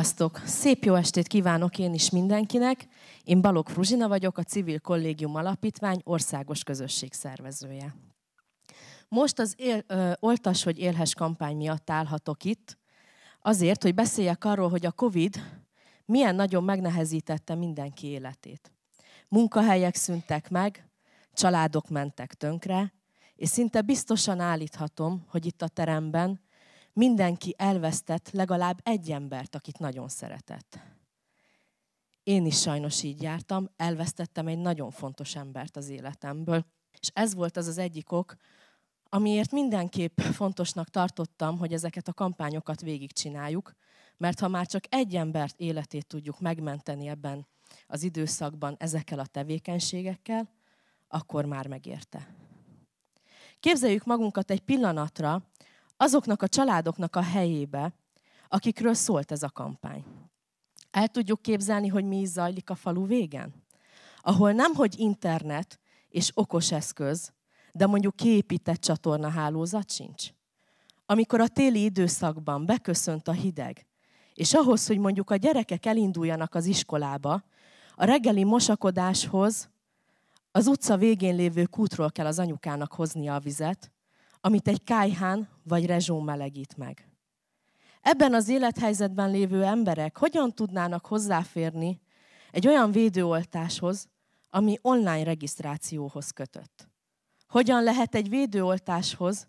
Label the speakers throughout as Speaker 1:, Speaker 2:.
Speaker 1: Sziasztok! Szép jó estét kívánok én is mindenkinek. Én Balog Fruzsina vagyok, a Civil Kollégium Alapítvány országos közösség szervezője. Most az él, ö, Oltas, hogy élhes kampány miatt állhatok itt, azért, hogy beszéljek arról, hogy a Covid milyen nagyon megnehezítette mindenki életét. Munkahelyek szűntek meg, családok mentek tönkre, és szinte biztosan állíthatom, hogy itt a teremben mindenki elvesztett legalább egy embert, akit nagyon szeretett. Én is sajnos így jártam, elvesztettem egy nagyon fontos embert az életemből. És ez volt az az egyik ok, amiért mindenképp fontosnak tartottam, hogy ezeket a kampányokat végigcsináljuk, mert ha már csak egy embert életét tudjuk megmenteni ebben az időszakban ezekkel a tevékenységekkel, akkor már megérte. Képzeljük magunkat egy pillanatra azoknak a családoknak a helyébe, akikről szólt ez a kampány. El tudjuk képzelni, hogy mi is zajlik a falu végen? Ahol nem, hogy internet és okos eszköz, de mondjuk kiépített csatornahálózat sincs. Amikor a téli időszakban beköszönt a hideg, és ahhoz, hogy mondjuk a gyerekek elinduljanak az iskolába, a reggeli mosakodáshoz az utca végén lévő kútról kell az anyukának hoznia a vizet, amit egy kájhán vagy rezsó melegít meg. Ebben az élethelyzetben lévő emberek hogyan tudnának hozzáférni egy olyan védőoltáshoz, ami online regisztrációhoz kötött? Hogyan lehet egy védőoltáshoz,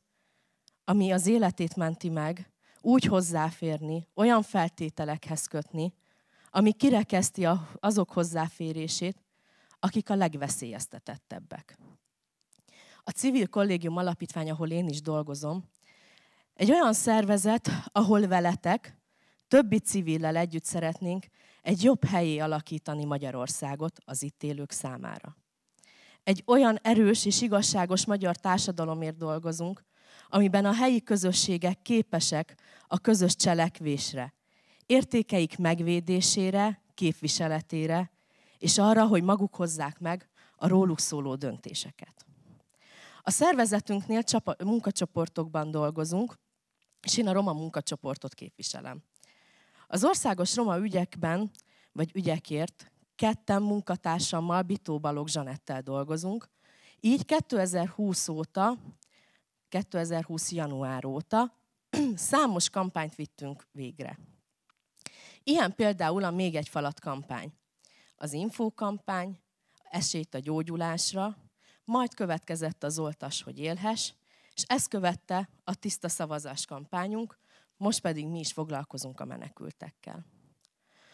Speaker 1: ami az életét menti meg, úgy hozzáférni, olyan feltételekhez kötni, ami kirekeszti azok hozzáférését, akik a legveszélyeztetettebbek a Civil Kollégium Alapítvány, ahol én is dolgozom, egy olyan szervezet, ahol veletek, többi civillel együtt szeretnénk egy jobb helyé alakítani Magyarországot az itt élők számára. Egy olyan erős és igazságos magyar társadalomért dolgozunk, amiben a helyi közösségek képesek a közös cselekvésre, értékeik megvédésére, képviseletére, és arra, hogy maguk hozzák meg a róluk szóló döntéseket. A szervezetünknél csapa, munkacsoportokban dolgozunk, és én a roma munkacsoportot képviselem. Az országos roma ügyekben, vagy ügyekért ketten munkatársammal, Bitó Balog Zsanettel dolgozunk. Így 2020 óta, 2020 január óta számos kampányt vittünk végre. Ilyen például a Még egy falat kampány, az infókampány, esélyt a gyógyulásra, majd következett az oltas, hogy élhess, és ezt követte a tiszta szavazás kampányunk, most pedig mi is foglalkozunk a menekültekkel.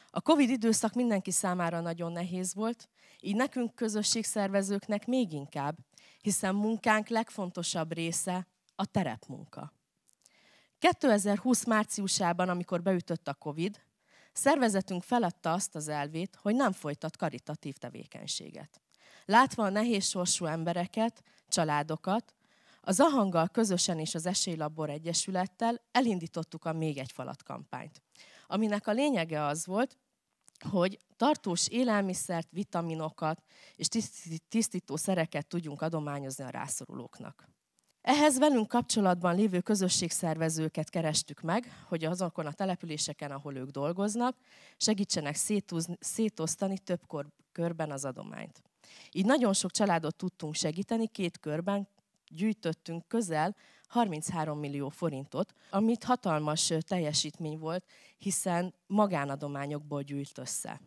Speaker 1: A Covid időszak mindenki számára nagyon nehéz volt, így nekünk közösségszervezőknek még inkább, hiszen munkánk legfontosabb része a terepmunka. 2020 márciusában, amikor beütött a Covid, szervezetünk feladta azt az elvét, hogy nem folytat karitatív tevékenységet. Látva a nehéz sorsú embereket, családokat, az Ahanggal közösen és az Esélylabor Egyesülettel elindítottuk a Még egy falat kampányt, aminek a lényege az volt, hogy tartós élelmiszert, vitaminokat és tisztító szereket tudjunk adományozni a rászorulóknak. Ehhez velünk kapcsolatban lévő közösségszervezőket kerestük meg, hogy azokon a településeken, ahol ők dolgoznak, segítsenek szétosztani több körben az adományt. Így nagyon sok családot tudtunk segíteni, két körben gyűjtöttünk közel 33 millió forintot, amit hatalmas teljesítmény volt, hiszen magánadományokból gyűjt össze.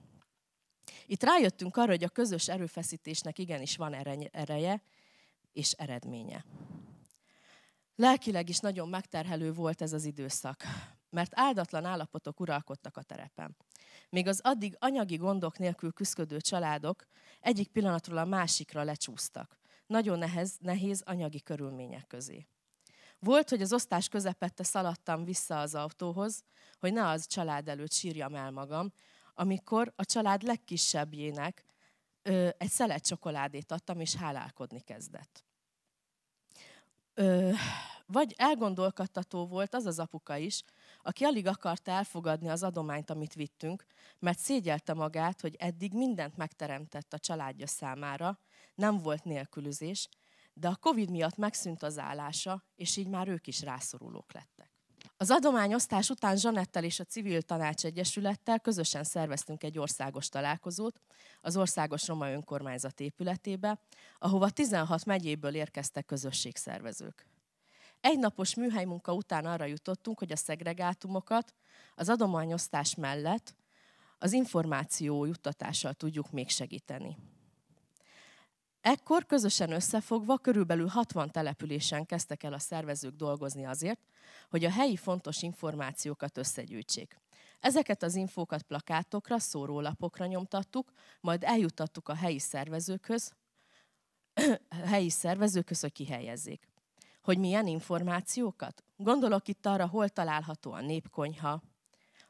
Speaker 1: Itt rájöttünk arra, hogy a közös erőfeszítésnek igenis van ereje és eredménye. Lelkileg is nagyon megterhelő volt ez az időszak, mert áldatlan állapotok uralkodtak a terepen még az addig anyagi gondok nélkül küzdködő családok egyik pillanatról a másikra lecsúsztak. Nagyon nehez, nehéz anyagi körülmények közé. Volt, hogy az osztás közepette szaladtam vissza az autóhoz, hogy ne az család előtt sírjam el magam, amikor a család legkisebbjének ö, egy szelet csokoládét adtam, és hálálkodni kezdett. Ö, vagy elgondolkodtató volt az az apuka is, aki alig akarta elfogadni az adományt, amit vittünk, mert szégyelte magát, hogy eddig mindent megteremtett a családja számára, nem volt nélkülözés, de a Covid miatt megszűnt az állása, és így már ők is rászorulók lettek. Az adományosztás után Zsanettel és a Civil Tanács Egyesülettel közösen szerveztünk egy országos találkozót az Országos Roma Önkormányzat épületébe, ahova 16 megyéből érkeztek közösségszervezők. Egy műhely műhelymunka után arra jutottunk, hogy a szegregátumokat az adományosztás mellett az információ juttatással tudjuk még segíteni. Ekkor közösen összefogva körülbelül 60 településen kezdtek el a szervezők dolgozni azért, hogy a helyi fontos információkat összegyűjtsék. Ezeket az infókat plakátokra, szórólapokra nyomtattuk, majd eljutattuk a helyi szervezőkhöz, helyi szervezőkhöz, hogy kihelyezzék. Hogy milyen információkat? Gondolok itt arra, hol található a népkonyha,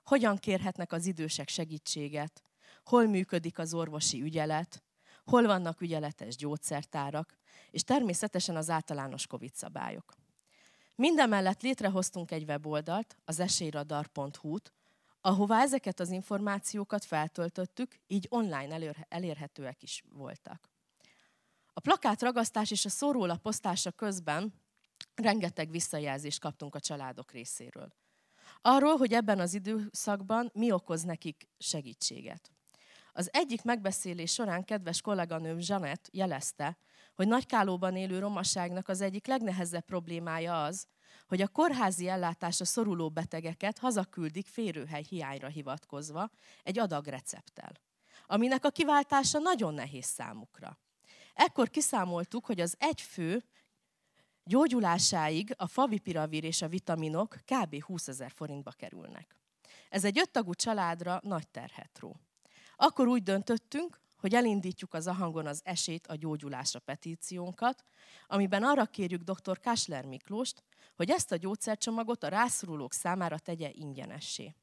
Speaker 1: hogyan kérhetnek az idősek segítséget, hol működik az orvosi ügyelet, hol vannak ügyeletes gyógyszertárak, és természetesen az általános COVID szabályok. Mindemellett létrehoztunk egy weboldalt, az esélyradar.hu-t, ahová ezeket az információkat feltöltöttük, így online elérhetőek is voltak. A plakát ragasztás és a szórólap osztása közben rengeteg visszajelzést kaptunk a családok részéről. Arról, hogy ebben az időszakban mi okoz nekik segítséget. Az egyik megbeszélés során kedves kolléganőm Zsanett jelezte, hogy Nagykálóban élő romaságnak az egyik legnehezebb problémája az, hogy a kórházi ellátásra szoruló betegeket hazaküldik férőhely hiányra hivatkozva egy adag recepttel, aminek a kiváltása nagyon nehéz számukra. Ekkor kiszámoltuk, hogy az egy fő Gyógyulásáig a favipiravír és a vitaminok kb. 20 ezer forintba kerülnek. Ez egy öttagú családra nagy terhet ró. Akkor úgy döntöttünk, hogy elindítjuk az ahangon az esét a gyógyulásra petíciónkat, amiben arra kérjük dr. Kásler Miklóst, hogy ezt a gyógyszercsomagot a rászorulók számára tegye ingyenessé.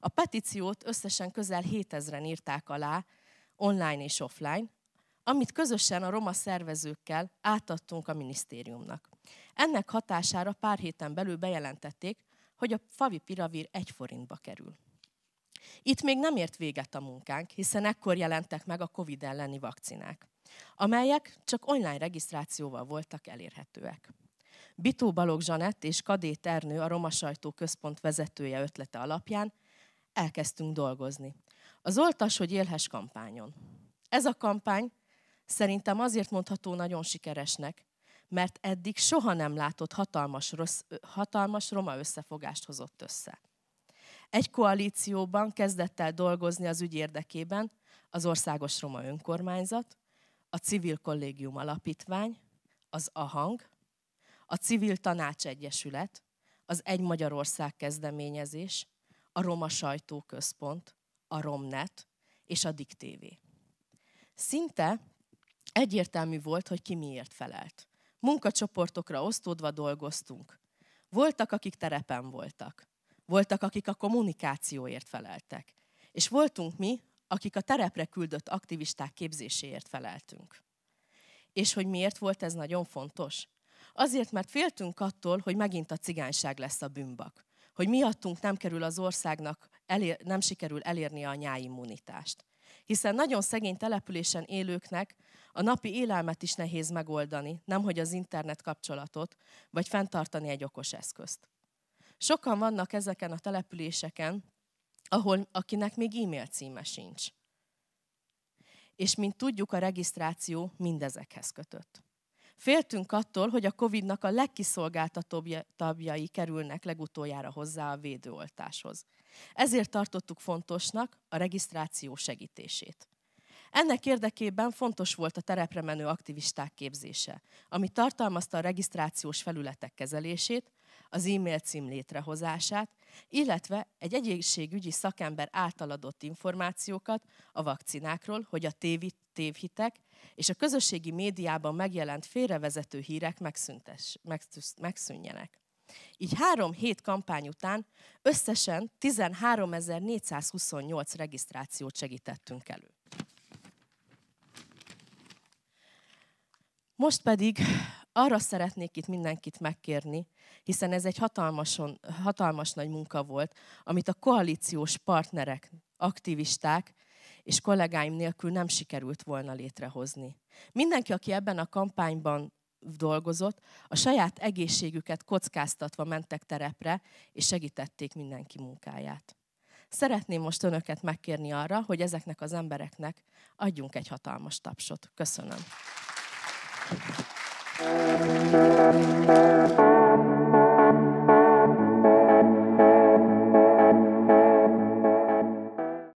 Speaker 1: A petíciót összesen közel 7000-en írták alá, online és offline, amit közösen a roma szervezőkkel átadtunk a minisztériumnak. Ennek hatására pár héten belül bejelentették, hogy a favipiravir egy forintba kerül. Itt még nem ért véget a munkánk, hiszen ekkor jelentek meg a COVID elleni vakcinák, amelyek csak online regisztrációval voltak elérhetőek. Bitó Balogh Zsanett és Kadé Ternő, a Roma Sajtó Központ vezetője ötlete alapján elkezdtünk dolgozni. Az Oltas, hogy élhes kampányon. Ez a kampány szerintem azért mondható nagyon sikeresnek, mert eddig soha nem látott hatalmas, rossz, hatalmas roma összefogást hozott össze. Egy koalícióban kezdett el dolgozni az ügy érdekében az Országos Roma Önkormányzat, a Civil Kollégium Alapítvány, az AHANG, a Civil Tanács Egyesület, az Egy Magyarország kezdeményezés, a Roma Sajtóközpont, a Romnet és a TV. Szinte egyértelmű volt, hogy ki miért felelt munkacsoportokra osztódva dolgoztunk. Voltak, akik terepen voltak. Voltak, akik a kommunikációért feleltek. És voltunk mi, akik a terepre küldött aktivisták képzéséért feleltünk. És hogy miért volt ez nagyon fontos? Azért, mert féltünk attól, hogy megint a cigányság lesz a bűnbak. Hogy miattunk nem kerül az országnak, elér, nem sikerül elérni a nyáimmunitást. Hiszen nagyon szegény településen élőknek a napi élelmet is nehéz megoldani, nemhogy az internet kapcsolatot, vagy fenntartani egy okos eszközt. Sokan vannak ezeken a településeken, ahol akinek még e-mail címe sincs. És mint tudjuk, a regisztráció mindezekhez kötött. Féltünk attól, hogy a Covid-nak a legkiszolgáltatóbbjai kerülnek legutoljára hozzá a védőoltáshoz. Ezért tartottuk fontosnak a regisztráció segítését. Ennek érdekében fontos volt a terepre menő aktivisták képzése, ami tartalmazta a regisztrációs felületek kezelését, az e-mail cím létrehozását, illetve egy egészségügyi szakember által adott információkat a vakcinákról, hogy a tévit, tévhitek és a közösségi médiában megjelent félrevezető hírek megszüntes, megszűnjenek. Így három hét kampány után összesen 13.428 regisztrációt segítettünk elő. Most pedig arra szeretnék itt mindenkit megkérni, hiszen ez egy hatalmason, hatalmas nagy munka volt, amit a koalíciós partnerek, aktivisták és kollégáim nélkül nem sikerült volna létrehozni. Mindenki, aki ebben a kampányban dolgozott, a saját egészségüket kockáztatva mentek terepre, és segítették mindenki munkáját. Szeretném most önöket megkérni arra, hogy ezeknek az embereknek adjunk egy hatalmas tapsot. Köszönöm. Thank you.